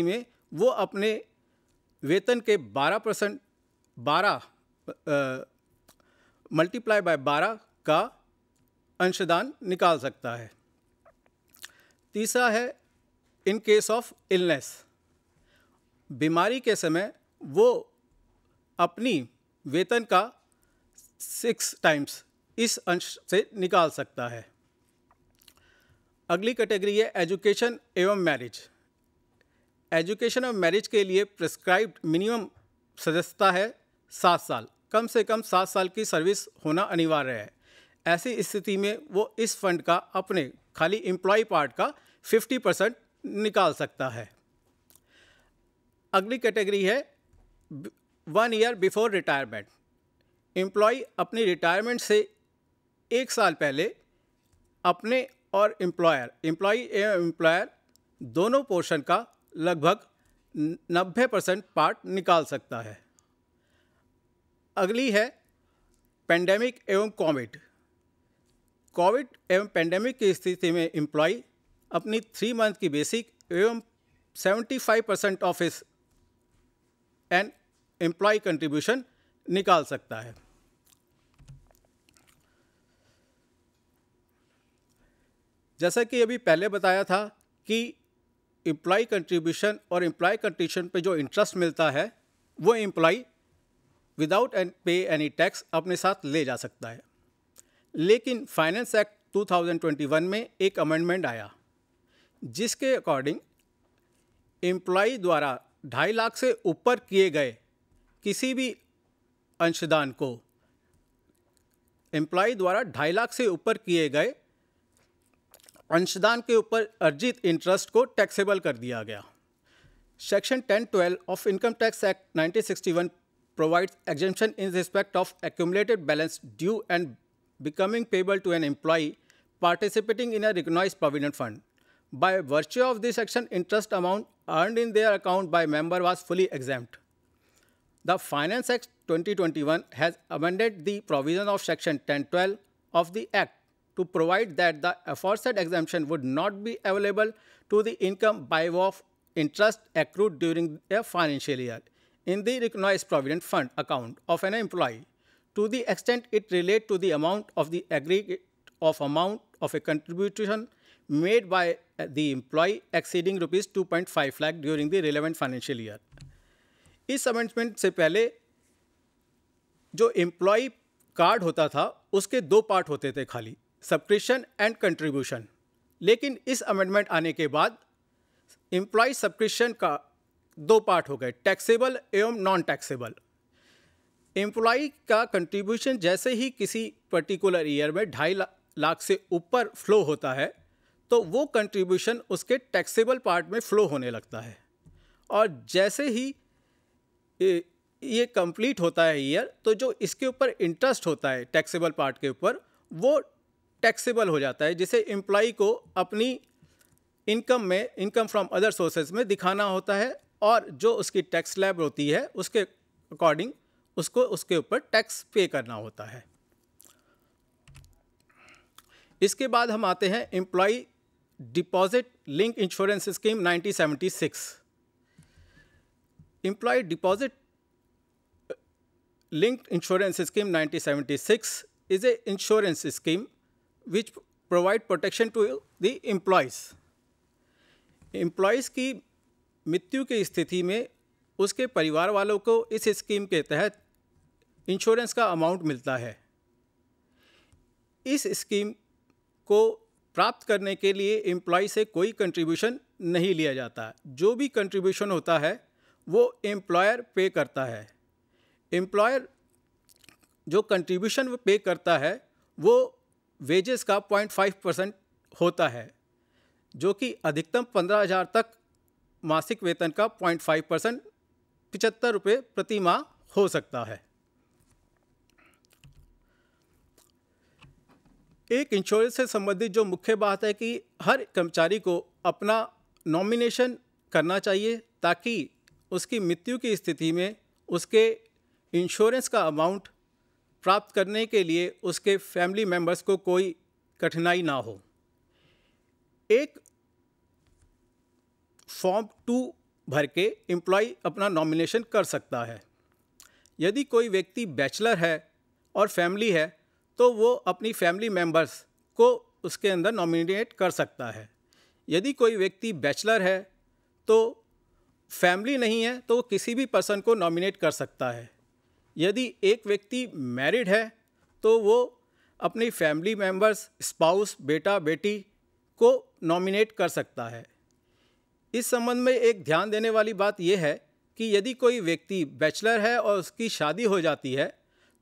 में वो अपने वेतन के 12 परसेंट बारह मल्टीप्लाई बाय बारह का अंशदान निकाल सकता है तीसरा है इन केस ऑफ इलनेस बीमारी के समय वो अपनी वेतन का सिक्स टाइम्स इस अंश से निकाल सकता है अगली कैटेगरी है एजुकेशन एवं मैरिज एजुकेशन और मैरिज के लिए प्रिस्क्राइब मिनिमम सदस्यता है सात साल कम से कम सात साल की सर्विस होना अनिवार्य है ऐसी स्थिति में वो इस फंड का अपने खाली एम्प्लॉय पार्ट का 50 परसेंट निकाल सकता है अगली कैटेगरी है one year before retirement employee अपनी रिटायरमेंट से एक साल पहले अपने और एम्प्लॉयर एम्प्लॉय एवं एम्प्लॉयर दोनों पोर्शन का लगभग 90 परसेंट पार्ट निकाल सकता है अगली है पेंडेमिक एवं कोविड कोविड एवं पेंडेमिक की स्थिति में एम्प्लॉय अपनी थ्री मंथ की बेसिक एवं 75 percent office and employee contribution निकाल सकता है जैसा कि अभी पहले बताया था कि एम्प्लॉय कंट्रीब्यूशन और एम्प्लॉय कंट्रीब्यूशन पे जो इंटरेस्ट मिलता है वो employee without an pay any tax अपने साथ ले जा सकता है लेकिन फाइनेंस एक्ट 2021 में एक अमेंडमेंट आया जिसके अकॉर्डिंग एम्प्लाई द्वारा ढाई लाख से ऊपर किए गए किसी भी अंशदान को एम्प्लॉ द्वारा ढाई लाख से ऊपर किए गए अंशदान के ऊपर अर्जित इंटरेस्ट को टैक्सेबल कर दिया गया section ten twelve of income tax act 1961 provides exemption in respect of accumulated balance due and becoming payable to an employee participating in a recognised provident fund by virtue of this section interest amount earn in their account by member was fully exempted the finance act twenty twenty one has amended the provision of section ten twelve of the act to provide that the aforesaid exemption would not be available to the income by way of interest accrued during a financial year in the recognized provident fund account of an employee to the extent it relate to the amount of the aggregate of amount of a contribution made by the employee exceeding rupees 2.5 lakh during the relevant financial year इस amendment से पहले जो employ card होता था उसके दो part होते थे खाली सब्सक्रिप्शन एंड कंट्रीब्यूशन लेकिन इस अमेंडमेंट आने के बाद एम्प्लॉय सब्सक्रिप्शन का दो पार्ट हो गए टैक्सेबल एवं नॉन टैक्सेबल एम्प्लॉय का कंट्रीब्यूशन जैसे ही किसी पर्टिकुलर ईयर में ढाई लाख से ऊपर फ्लो होता है तो वो कंट्रीब्यूशन उसके टैक्सेबल पार्ट में फ़्लो होने लगता है और जैसे ही ये कंप्लीट होता है ईयर तो जो इसके ऊपर इंटरेस्ट होता है टैक्सेबल पार्ट के ऊपर वो टैक्सेबल हो जाता है जिसे एम्प्लॉय को अपनी इनकम में इनकम फ्रॉम अदर सोर्सेज में दिखाना होता है और जो उसकी टैक्स लैब होती है उसके अकॉर्डिंग उसको उसके ऊपर टैक्स पे करना होता है इसके बाद हम आते हैं employee deposit link insurance scheme 1976 employee deposit linked insurance scheme 1976 is a insurance scheme which provide protection to the employees employees की मृत्यु की स्थिति में उसके परिवार वालों को इस स्कीम के तहत इंश्योरेंस का अमाउंट मिलता है इस स्कीम को प्राप्त करने के लिए एम्प्लॉय से कोई कंट्रीब्यूशन नहीं लिया जाता जो भी कंट्रीब्यूशन होता है वो एम्प्लॉयर पे करता है एम्प्लॉयर जो कंट्रीब्यूशन पे करता है वो वेजेस का 0.5 परसेंट होता है जो कि अधिकतम पंद्रह हज़ार तक मासिक वेतन का 0.5 परसेंट पिचहत्तर रुपये प्रति माह हो सकता है एक इंश्योरेंस से संबंधित जो मुख्य बात है कि हर कर्मचारी को अपना नॉमिनेशन करना चाहिए ताकि उसकी मृत्यु की स्थिति में उसके इंश्योरेंस का अमाउंट प्राप्त करने के लिए उसके फैमिली मेम्बर्स को कोई कठिनाई ना हो एक फॉर्म टू भर के एम्प्लॉय अपना नॉमिनेशन कर सकता है यदि कोई व्यक्ति बैचलर है और फैमिली है तो वो अपनी फैमिली मेम्बर्स को उसके अंदर नॉमिनेट कर सकता है यदि कोई व्यक्ति बैचलर है तो फैमिली नहीं है तो वो किसी भी पर्सन को नॉमिनेट कर सकता है यदि एक व्यक्ति मैरिड है तो वो अपनी फैमिली मेम्बर्स स्पाउस बेटा बेटी को नॉमिनेट कर सकता है इस संबंध में एक ध्यान देने वाली बात यह है कि यदि कोई व्यक्ति बैचलर है और उसकी शादी हो जाती है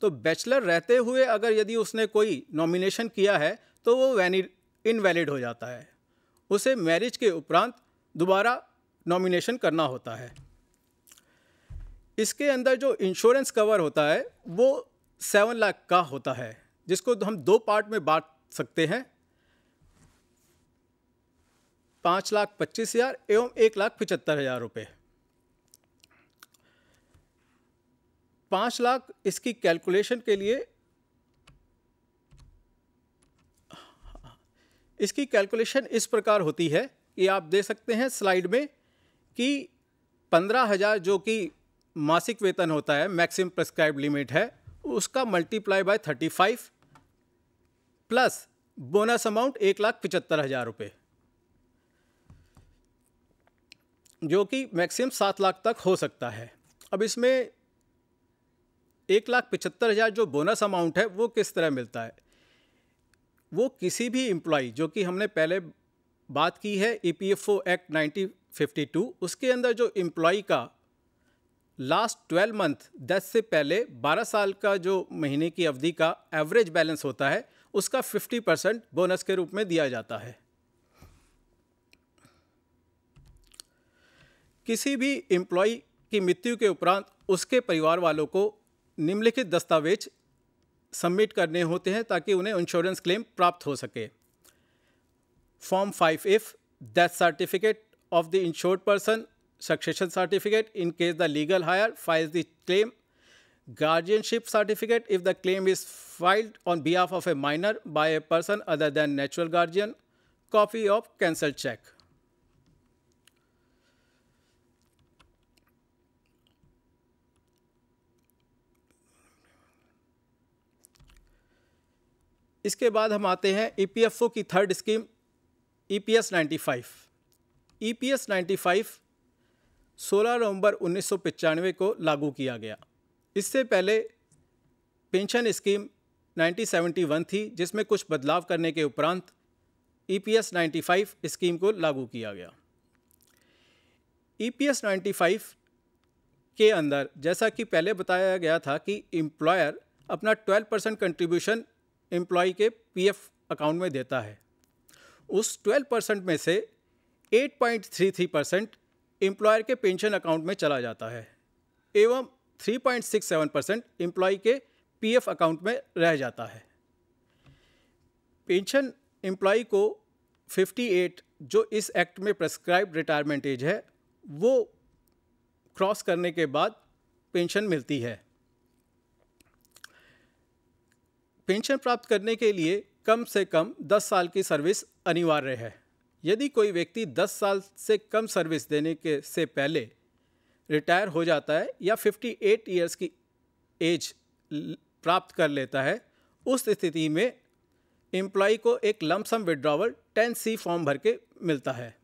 तो बैचलर रहते हुए अगर यदि उसने कोई नॉमिनेशन किया है तो वो वैनि इनवैलिड हो जाता है उसे मैरिज के उपरांत दोबारा नॉमिनेशन करना होता है इसके अंदर जो इंश्योरेंस कवर होता है वो सेवन लाख का होता है जिसको हम दो पार्ट में बांट सकते हैं पाँच लाख पच्चीस हज़ार एवं एक लाख पचहत्तर हज़ार रुपये पाँच लाख इसकी कैलकुलेशन के लिए इसकी कैलकुलेशन इस प्रकार होती है कि आप दे सकते हैं स्लाइड में कि पंद्रह हज़ार जो कि मासिक वेतन होता है मैक्सिम प्रिस्क्राइब लिमिट है उसका multiply by thirty five plus bonus amount एक लाख पिचहत्तर हज़ार रुपये जो कि मैक्सिमम सात लाख तक हो सकता है अब इसमें एक लाख पिचहत्तर हज़ार जो बोनस अमाउंट है वो किस तरह मिलता है वो किसी भी एम्प्लॉय जो कि हमने पहले बात की है E P F O act nineteen fifty two उसके अंदर जो एम्प्लॉय का लास्ट ट्वेल्व मंथ दस से पहले बारह साल का जो महीने की अवधि का एवरेज बैलेंस होता है उसका फिफ्टी परसेंट बोनस के रूप में दिया जाता है किसी भी एम्प्लॉय की मृत्यु के उपरांत उसके परिवार वालों को निम्नलिखित दस्तावेज सबमिट करने होते हैं ताकि उन्हें इंश्योरेंस क्लेम प्राप्त हो सके form five if death certificate of the insured person succession certificate in case the legal heir files the claim guardianship certificate if the claim is filed on behalf of a minor by a person other than natural guardian copy of cancelled check इसके बाद हम आते हैं EPFO की third scheme EPS 95 EPS 95 16 नवंबर उन्नीस को लागू किया गया इससे पहले पेंशन स्कीम 1971 थी जिसमें कुछ बदलाव करने के उपरांत ईपीएस e 95 स्कीम को लागू किया गया ईपीएस e 95 के अंदर जैसा कि पहले बताया गया था कि एम्प्लॉयर अपना 12 परसेंट कंट्रीब्यूशन एम्प्लॉय के पीएफ अकाउंट में देता है उस 12 परसेंट में से 8.33 परसेंट एम्प्लॉयर के पेंशन अकाउंट में चला जाता है एवं 3.67 परसेंट एम्प्लॉय के पीएफ अकाउंट में रह जाता है पेंशन एम्प्लॉय को 58 जो इस एक्ट में प्रेस्क्राइब रिटायरमेंट एज है वो क्रॉस करने के बाद पेंशन मिलती है पेंशन प्राप्त करने के लिए कम से कम 10 साल की सर्विस अनिवार्य है यदि कोई व्यक्ति 10 साल से कम सर्विस देने के से पहले रिटायर हो जाता है या 58 ईयर्स की एज प्राप्त कर लेता है उस स्थिति में एम्प्लॉ को एक lump sum withdrawal ten C form भर के मिलता है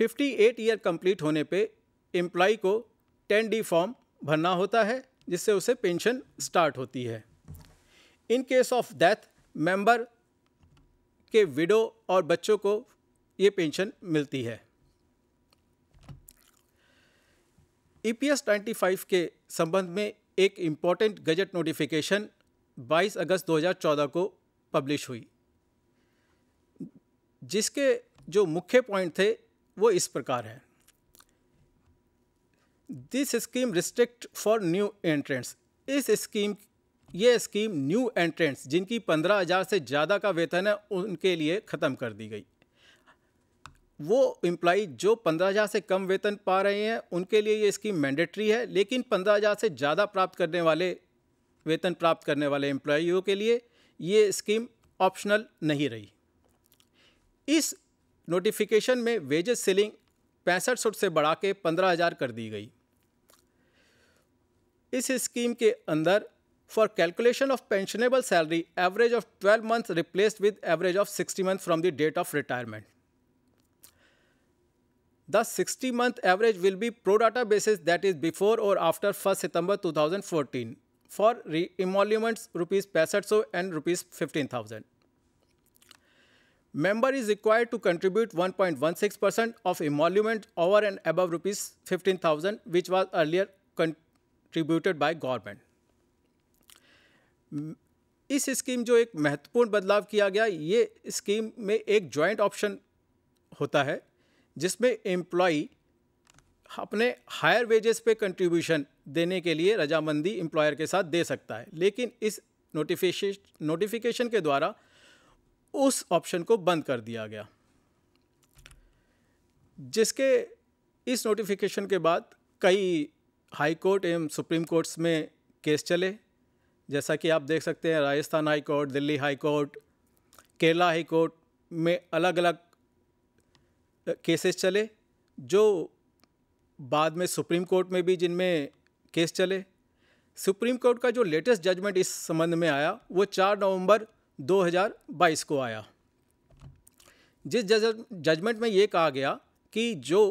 58 ईयर कंप्लीट होने पे एम्प्लॉ को टेन डी फॉर्म भरना होता है जिससे उसे पेंशन स्टार्ट होती है in case of death member के विडो और बच्चों को ये पेंशन मिलती है E P S twenty five के संबंध में एक इम्पॉर्टेंट गजट नोटिफिकेशन 22 अगस्त 2014 को पब्लिश हुई जिसके जो मुख्य पॉइंट थे वो इस प्रकार हैं this scheme restrict for new entrants इस स्कीम ये स्कीम न्यू एंट्रेंट्स जिनकी पंद्रह हजार से ज़्यादा का वेतन है उनके लिए ख़त्म कर दी गई वो एम्प्लॉई जो पंद्रह हज़ार से कम वेतन पा रहे हैं उनके लिए ये स्कीम मैंडेटरी है लेकिन पंद्रह हज़ार से ज़्यादा प्राप्त करने वाले वेतन प्राप्त करने वाले एम्प्लॉयों के लिए ये स्कीम ऑप्शनल नहीं रही इस नोटिफिकेशन में वेजेस सीलिंग पैंसठ सौ से बढ़ा के पंद्रह हज़ार कर दी गई इस स्कीम के अंदर for calculation of pensionable salary average of twelve month replace with average of sixty month from the date of retirement The 60 month average will be pro data basis that is before or after 1st September 2014 for emoluments rupees 6500 and rupees 15000. Member is required to contribute 1.16% of emolument over and above rupees 15000 which was earlier contributed by government. इस scheme जो एक महत्वपूर्ण बदलाव किया गया ये scheme में एक जॉइंट ऑप्शन होता है जिसमें एम्प्लॉई अपने हायर वेजेस पे कंट्रीब्यूशन देने के लिए रजामंदी एम्प्लॉयर के साथ दे सकता है लेकिन इस नोटिफिकेश नोटिफिकेशन के द्वारा उस ऑप्शन को बंद कर दिया गया जिसके इस नोटिफिकेशन के बाद कई हाई कोर्ट एवं सुप्रीम कोर्ट्स में केस चले जैसा कि आप देख सकते हैं Rajasthan high court Delhi high court Kerala high court में अलग अलग केसेस चले जो बाद में सुप्रीम कोर्ट में भी जिनमें केस चले सुप्रीम कोर्ट का जो लेटेस्ट जजमेंट इस संबंध में आया वो 4 नवंबर 2022 को आया जिस जजमेंट में ये कहा गया कि जो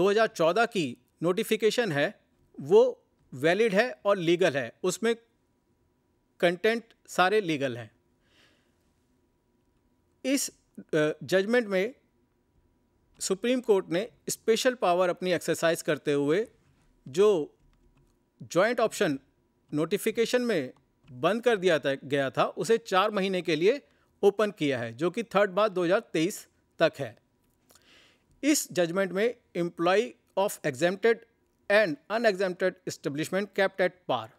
2014 की नोटिफिकेशन है वो वैलिड है और लीगल है उसमें कंटेंट सारे लीगल हैं इस जजमेंट में सुप्रीम कोर्ट ने स्पेशल पावर अपनी एक्सरसाइज करते हुए जो जॉइंट ऑप्शन नोटिफिकेशन में बंद कर दिया था गया था उसे चार महीने के लिए ओपन किया है जो कि थर्ड बार 2023 तक है इस जजमेंट में employee of exempted and unexempted establishment capped at par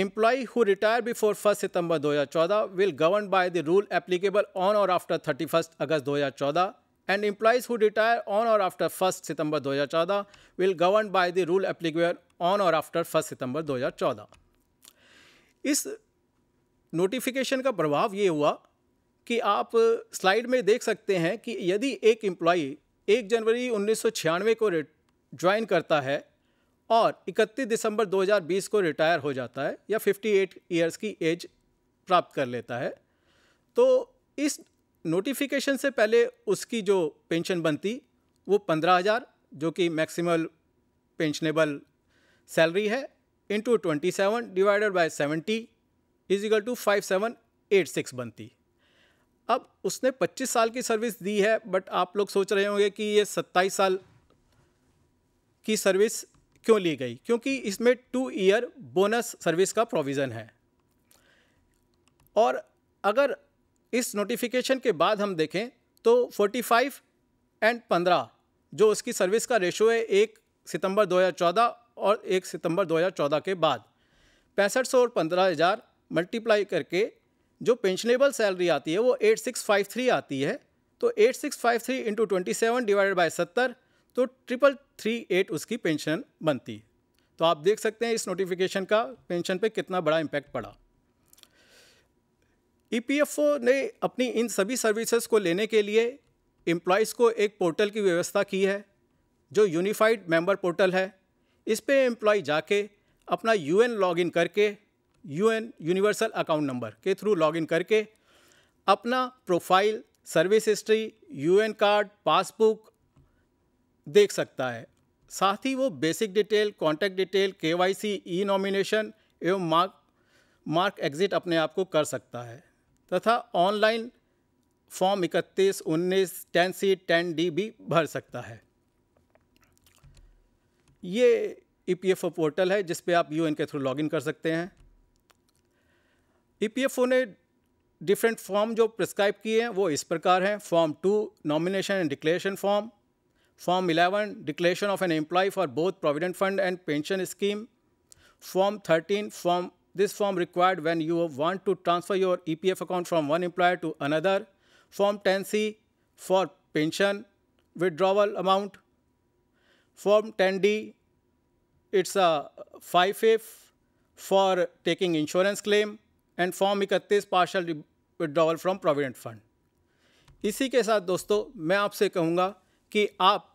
Employee who retire before 1st September 2014 will governed by the rule applicable on or after 31st August 2014 and employees who retire on or after 1st September 2014 will governed by the rule applicable on or after 1st September 2014 इस notification का प्रभाव ये हुआ कि आप slide में देख सकते हैं कि यदि एक एम्प्लॉई 1 जनवरी 1996 को ज्वाइन करता है और 31 दिसंबर 2020 को रिटायर हो जाता है या 58 ईयर्स की एज प्राप्त कर लेता है तो इस नोटिफिकेशन से पहले उसकी जो पेंशन बनती वो पंद्रह हज़ार जो कि मैक्सिमल पेंशनेबल सैलरी है into twenty seven divided by seventy equal to five seven eight six बनती अब उसने पच्चीस साल की सर्विस दी है बट आप लोग सोच रहे होंगे कि ये सत्ताईस साल की सर्विस क्यों ली गई क्योंकि इसमें टू ईयर बोनस सर्विस का प्रोविज़न है और अगर इस नोटिफिकेशन के बाद हम देखें तो 45 एंड 15 जो उसकी सर्विस का रेशो है एक सितंबर 2014 और एक सितंबर 2014 के बाद पैंसठ सौ और पंद्रह हज़ार मल्टीप्लाई करके जो पेंशनेबल सैलरी आती है वो 8653 आती है तो 8653 six five three into twenty seven divided by सत्तर तो ट्रिपल थ्री एट उसकी पेंशन बनती तो आप देख सकते हैं इस नोटिफिकेशन का पेंशन पे कितना बड़ा इम्पैक्ट पड़ा ईपीएफओ e ने अपनी इन सभी सर्विसेज को लेने के लिए एम्प्लॉयज़ को एक पोर्टल की व्यवस्था की है जो यूनिफाइड मेंबर पोर्टल है इस पर एम्प्लॉय जाके अपना यूएन लॉगिन करके यूएन यूनिवर्सल अकाउंट नंबर के थ्रू लॉगिन करके अपना profile service history UAN card passbook देख सकता है साथ ही वो basic detail contact detail K Y C e nomination एवं मार्क मार्क एग्जिट अपने आप को कर सकता है तथा ऑनलाइन फॉर्म इकतीस उन्नीस टेन सी टेन डी भी भर सकता है ये E P F O portal है जिस पे आप यू एन के थ्रू लॉगिन कर सकते हैं ई पी एफ ओ ने डिफरेंट फॉर्म जो प्रिस्क्राइब किए हैं वो इस प्रकार हैं form two nomination and declaration form Form 11, declaration of an employee for both provident fund and pension scheme. Form 13, form, this form required when you want to transfer your EPF account from one employer to another. Form 10C for pension withdrawal amount. Form 10D, it's a 5F for taking insurance claim. and form इकतीस partial withdrawal from provident fund. इसी के साथ दोस्तों मैं आपसे कहूँगा कि आप